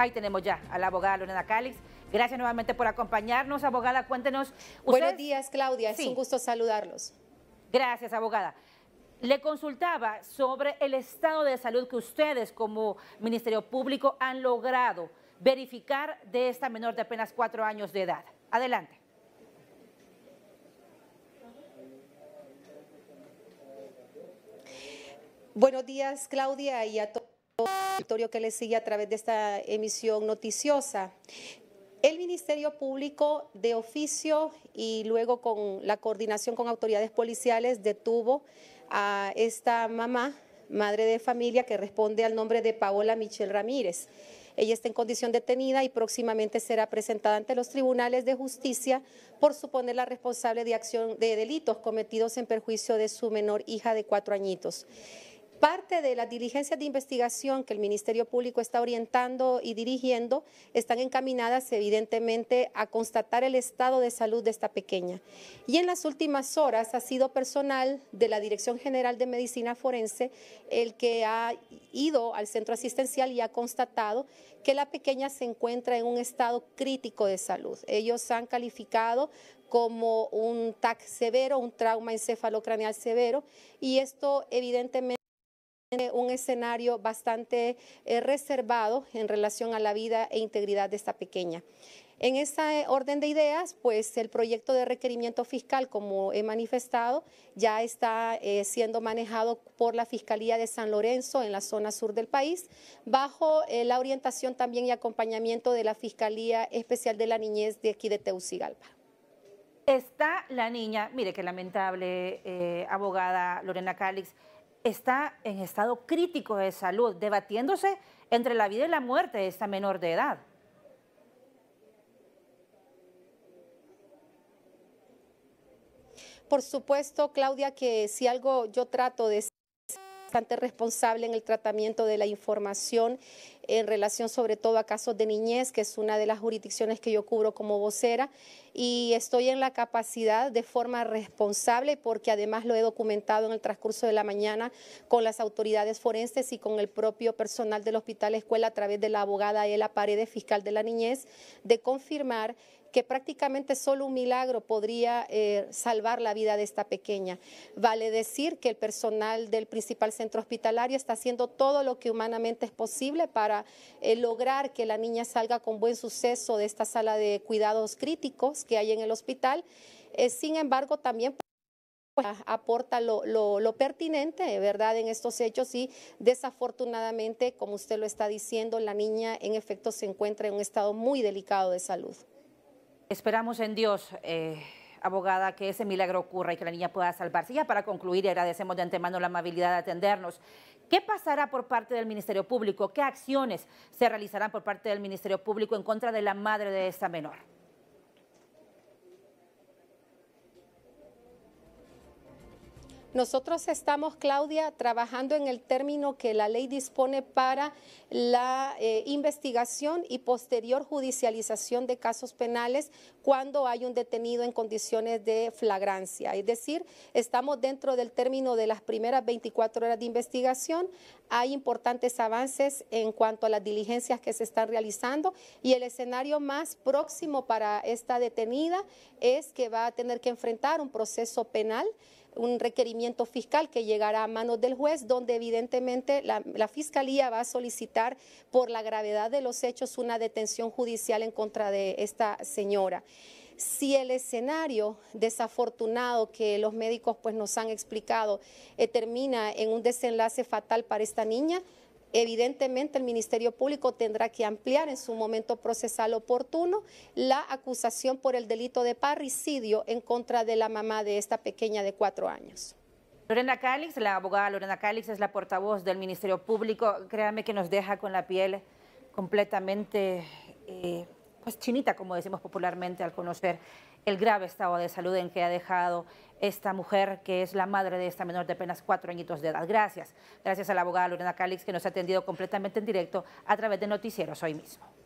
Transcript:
Ahí tenemos ya a la abogada Lorena Cálix. Gracias nuevamente por acompañarnos, abogada. Cuéntenos. Buenos días, Claudia. Es un gusto saludarlos. Gracias, abogada. Le consultaba sobre el estado de salud que ustedes como Ministerio Público han logrado verificar de esta menor de apenas cuatro años de edad. Adelante. Buenos días, Claudia, y a todos que le sigue a través de esta emisión noticiosa. El Ministerio Público de oficio y luego con la coordinación con autoridades policiales detuvo a esta mamá, madre de familia, que responde al nombre de Paola Michelle Ramírez. Ella está en condición detenida y próximamente será presentada ante los tribunales de justicia por suponerla responsable de acción de delitos cometidos en perjuicio de su menor hija de cuatro añitos. Parte de las diligencias de investigación que el Ministerio Público está orientando y dirigiendo están encaminadas evidentemente a constatar el estado de salud de esta pequeña. Y en las últimas horas ha sido personal de la Dirección General de Medicina Forense el que ha ido al centro asistencial y ha constatado que la pequeña se encuentra en un estado crítico de salud. Ellos han calificado como un TAC severo, un trauma encefalocraneal severo, y esto evidentemente un escenario bastante eh, reservado en relación a la vida e integridad de esta pequeña. En esa eh, orden de ideas, pues el proyecto de requerimiento fiscal, como he manifestado, ya está eh, siendo manejado por la Fiscalía de San Lorenzo en la zona sur del país, bajo la orientación también y acompañamiento de la Fiscalía Especial de la Niñez de aquí de Teucigalpa. Está la niña, mire qué lamentable, abogada Lorena Cálix está en estado crítico de salud, debatiéndose entre la vida y la muerte de esta menor de edad. Por supuesto, Claudia, que si algo yo trato de ser bastante responsable en el tratamiento de la información en relación sobre todo a casos de niñez, que es una de las jurisdicciones que yo cubro como vocera, y estoy en la capacidad de forma responsable, porque además lo he documentado en el transcurso de la mañana con las autoridades forenses y con el propio personal del Hospital Escuela a través de la abogada Ela Paredes, fiscal de la niñez, de confirmar que prácticamente solo un milagro podría eh, salvar la vida de esta pequeña. Vale decir que el personal del principal centro hospitalario está haciendo todo lo que humanamente es posible para para eh, lograr que la niña salga con buen suceso de esta sala de cuidados críticos que hay en el hospital. Eh, sin embargo, también pues, aporta lo, lo, lo, pertinente, ¿verdad?, en estos hechos y desafortunadamente, como usted lo está diciendo, la niña en efecto se encuentra en un estado muy delicado de salud. Esperamos en Dios. Eh, abogada, que ese milagro ocurra y que la niña pueda salvarse. Ya para concluir, agradecemos de antemano la amabilidad de atendernos. ¿Qué pasará por parte del Ministerio Público? ¿Qué acciones se realizarán por parte del Ministerio Público en contra de la madre de esta menor? Nosotros estamos, Claudia, trabajando en el término que la ley dispone para la eh, investigación y posterior judicialización de casos penales cuando hay un detenido en condiciones de flagrancia. Es decir, estamos dentro del término de las primeras 24 horas de investigación. Hay importantes avances en cuanto a las diligencias que se están realizando y el escenario más próximo para esta detenida es que va a tener que enfrentar un proceso penal un requerimiento fiscal que llegará a manos del juez, donde evidentemente la, fiscalía va a solicitar por la gravedad de los hechos una detención judicial en contra de esta señora si el escenario desafortunado que los médicos pues nos han explicado eh, termina en un desenlace fatal para esta niña, Evidentemente el Ministerio Público tendrá que ampliar en su momento procesal oportuno la acusación por el delito de parricidio en contra de la mamá de esta pequeña de cuatro años. Lorena Cálix, la abogada Lorena Calix es la portavoz del Ministerio Público. Créame que nos deja con la piel completamente eh, pues chinita, como decimos popularmente, al conocer el grave estado de salud en que ha dejado esta mujer que es la madre de esta menor de apenas cuatro añitos de edad. Gracias. Gracias a la abogada Lorena Calix que nos ha atendido completamente en directo a través de noticieros hoy mismo.